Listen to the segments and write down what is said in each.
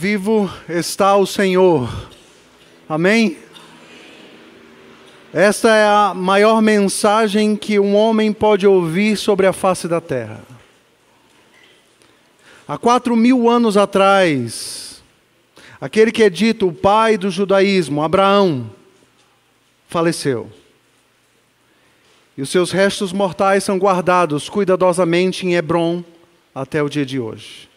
vivo está o Senhor. Amém? Esta é a maior mensagem que um homem pode ouvir sobre a face da terra. Há quatro mil anos atrás, aquele que é dito o pai do judaísmo, Abraão, faleceu. E os seus restos mortais são guardados cuidadosamente em Hebron até o dia de hoje.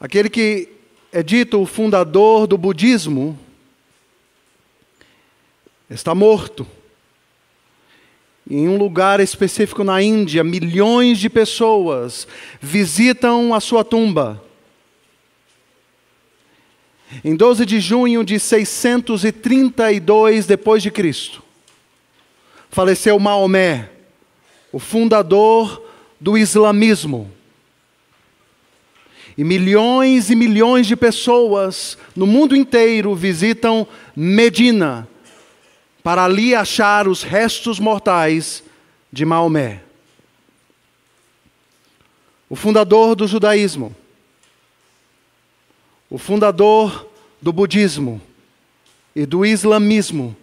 Aquele que é dito o fundador do budismo está morto. Em um lugar específico na Índia, milhões de pessoas visitam a sua tumba. Em 12 de junho de 632 depois de Cristo, faleceu Maomé, o fundador do islamismo. E milhões e milhões de pessoas no mundo inteiro visitam Medina para ali achar os restos mortais de Maomé. O fundador do judaísmo, o fundador do budismo e do islamismo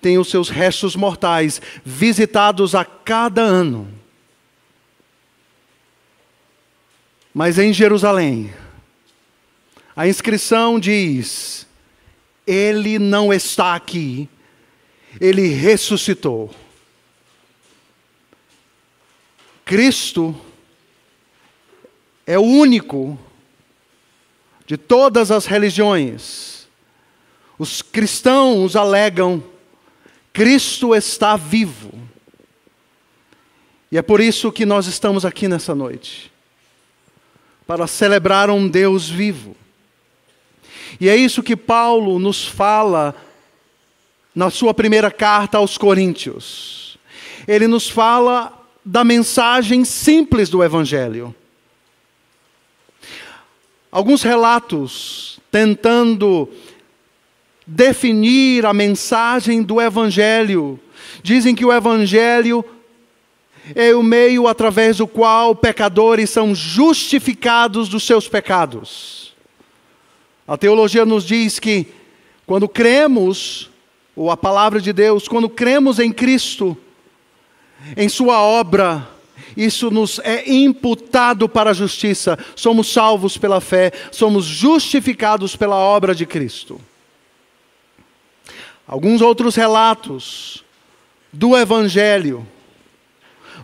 têm os seus restos mortais visitados a cada ano mas em Jerusalém. A inscrição diz: Ele não está aqui, ele ressuscitou. Cristo é o único de todas as religiões. Os cristãos alegam: Cristo está vivo. E é por isso que nós estamos aqui nessa noite para celebrar um Deus vivo. E é isso que Paulo nos fala na sua primeira carta aos Coríntios. Ele nos fala da mensagem simples do Evangelho. Alguns relatos tentando definir a mensagem do Evangelho dizem que o Evangelho é o meio através do qual pecadores são justificados dos seus pecados. A teologia nos diz que quando cremos, ou a palavra de Deus, quando cremos em Cristo, em Sua obra, isso nos é imputado para a justiça, somos salvos pela fé, somos justificados pela obra de Cristo. Alguns outros relatos do Evangelho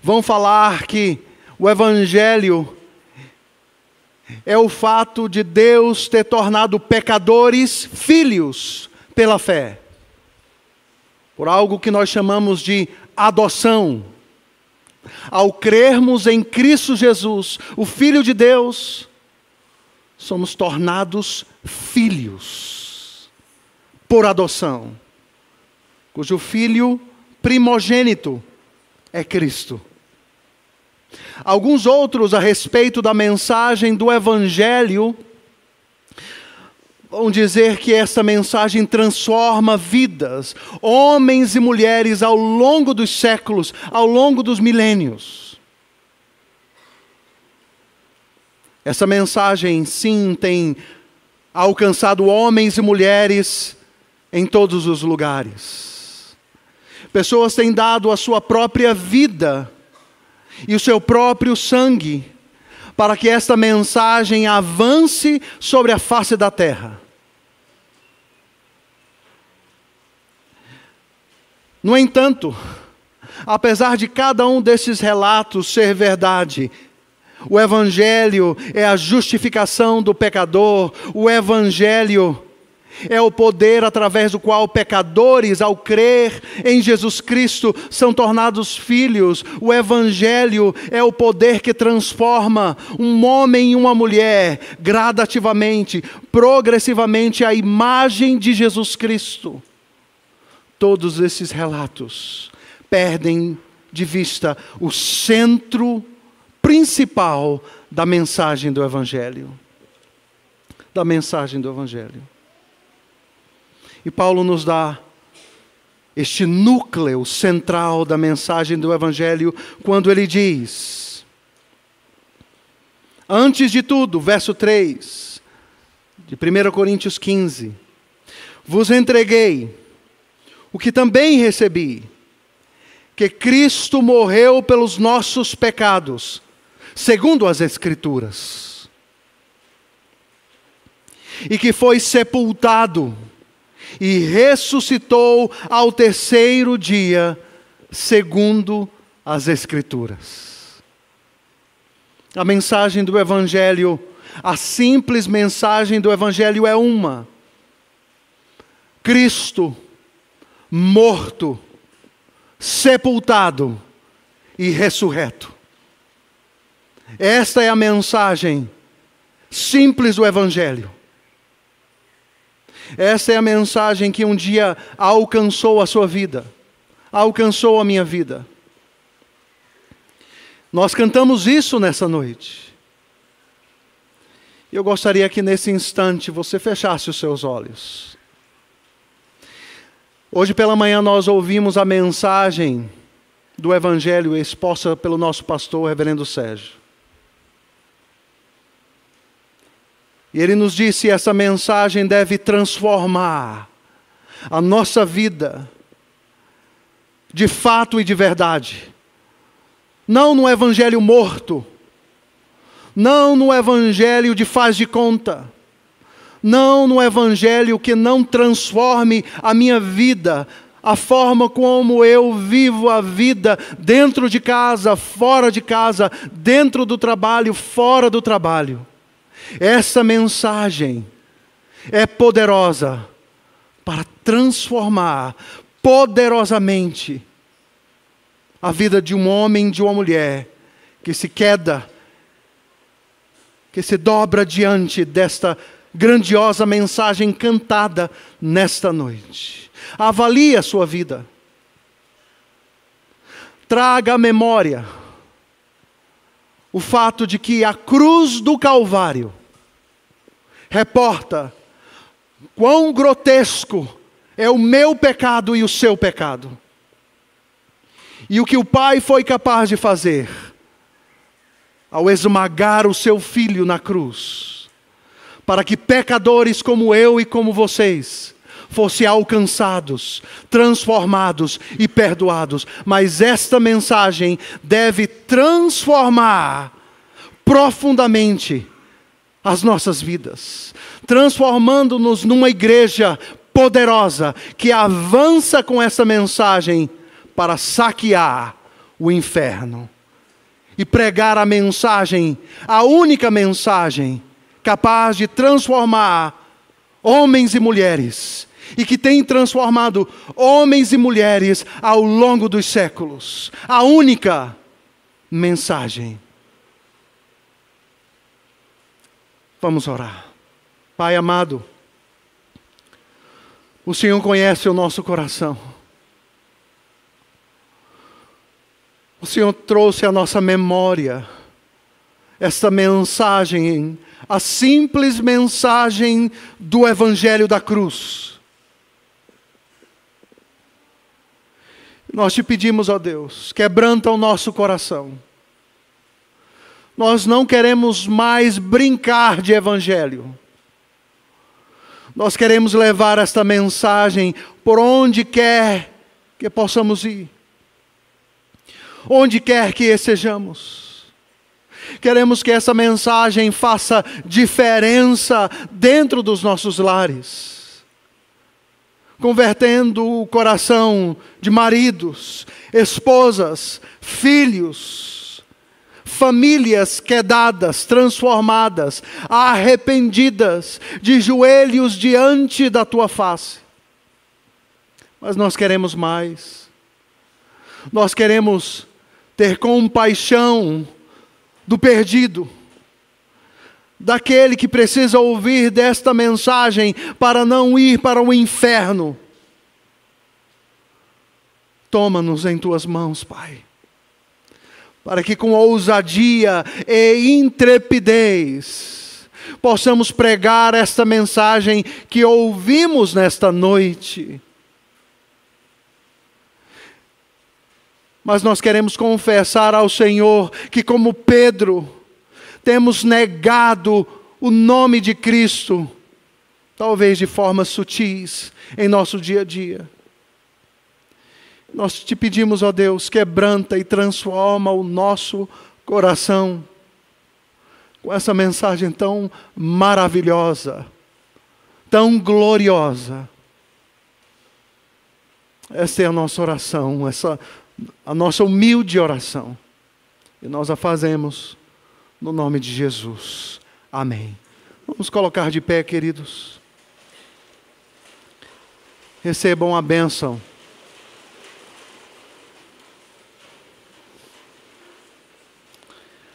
vão falar que o Evangelho é o fato de Deus ter tornado pecadores filhos pela fé, por algo que nós chamamos de adoção. Ao crermos em Cristo Jesus, o Filho de Deus, somos tornados filhos por adoção, cujo filho primogênito é Cristo. Alguns outros a respeito da mensagem do Evangelho vão dizer que essa mensagem transforma vidas, homens e mulheres ao longo dos séculos, ao longo dos milênios. Essa mensagem, sim, tem alcançado homens e mulheres em todos os lugares. Pessoas têm dado a sua própria vida e o seu próprio sangue, para que esta mensagem avance sobre a face da terra. No entanto, apesar de cada um desses relatos ser verdade, o Evangelho é a justificação do pecador, o Evangelho é o poder através do qual pecadores, ao crer em Jesus Cristo, são tornados filhos. O Evangelho é o poder que transforma um homem e uma mulher gradativamente, progressivamente, à imagem de Jesus Cristo. Todos esses relatos perdem de vista o centro principal da mensagem do Evangelho. Da mensagem do Evangelho. E Paulo nos dá este núcleo central da mensagem do Evangelho quando ele diz: Antes de tudo, verso 3 de 1 Coríntios 15: Vos entreguei o que também recebi, que Cristo morreu pelos nossos pecados, segundo as Escrituras, e que foi sepultado e ressuscitou ao terceiro dia, segundo as Escrituras. A mensagem do Evangelho, a simples mensagem do Evangelho é uma: Cristo morto, sepultado e ressurreto. Esta é a mensagem simples do Evangelho. Essa é a mensagem que um dia alcançou a sua vida, alcançou a minha vida. Nós cantamos isso nessa noite. Eu gostaria que nesse instante você fechasse os seus olhos. Hoje pela manhã nós ouvimos a mensagem do Evangelho exposta pelo nosso pastor, Reverendo Sérgio. E ele nos disse: essa mensagem deve transformar a nossa vida, de fato e de verdade. Não no evangelho morto, não no evangelho de faz de conta, não no evangelho que não transforme a minha vida, a forma como eu vivo a vida dentro de casa, fora de casa, dentro do trabalho, fora do trabalho. Essa mensagem é poderosa para transformar poderosamente a vida de um homem, de uma mulher que se queda, que se dobra diante desta grandiosa mensagem cantada nesta noite. Avalie a sua vida. Traga a memória o fato de que a cruz do Calvário reporta quão grotesco é o meu pecado e o seu pecado. E o que o Pai foi capaz de fazer ao esmagar o seu filho na cruz, para que pecadores como eu e como vocês fossem alcançados, transformados e perdoados. Mas esta mensagem deve transformar profundamente as nossas vidas, transformando-nos numa igreja poderosa que avança com essa mensagem para saquear o inferno e pregar a mensagem, a única mensagem capaz de transformar homens e mulheres e que tem transformado homens e mulheres ao longo dos séculos. A única mensagem. Vamos orar. Pai amado, o Senhor conhece o nosso coração. O Senhor trouxe à nossa memória esta mensagem, a simples mensagem do Evangelho da Cruz Nós te pedimos, ó Deus, quebranta o nosso coração. Nós não queremos mais brincar de evangelho. Nós queremos levar esta mensagem por onde quer que possamos ir, onde quer que estejamos. Queremos que essa mensagem faça diferença dentro dos nossos lares convertendo o coração de maridos, esposas, filhos, famílias quedadas, transformadas, arrependidas, de joelhos diante da tua face. Mas nós queremos mais. Nós queremos ter compaixão do perdido daquele que precisa ouvir desta mensagem para não ir para o inferno. Toma-nos em tuas mãos, Pai, para que com ousadia e intrepidez possamos pregar esta mensagem que ouvimos nesta noite. Mas nós queremos confessar ao Senhor que, como Pedro, temos negado o nome de Cristo, talvez de formas sutis, em nosso dia a dia. Nós te pedimos, ó Deus, quebranta e transforma o nosso coração com essa mensagem tão maravilhosa, tão gloriosa. Essa é a nossa oração, essa a nossa humilde oração. E nós a fazemos no nome de Jesus. Amém. Vamos colocar de pé, queridos. Recebam a bênção.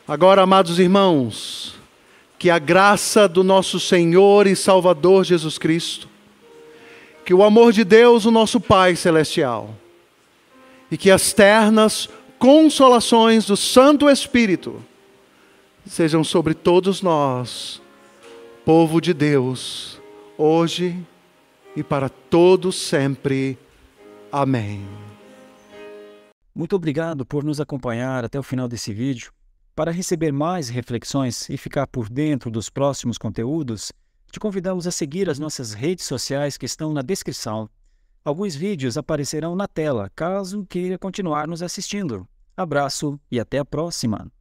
Agora, amados irmãos, que a graça do nosso Senhor e Salvador Jesus Cristo, que o amor de Deus, o nosso Pai Celestial, e que as ternas consolações do Santo Espírito, sejam sobre todos nós, povo de Deus, hoje e para todos sempre. Amém. Muito obrigado por nos acompanhar até o final desse vídeo. Para receber mais reflexões e ficar por dentro dos próximos conteúdos, te convidamos a seguir as nossas redes sociais que estão na descrição. Alguns vídeos aparecerão na tela, caso queira continuar nos assistindo. Abraço e até a próxima!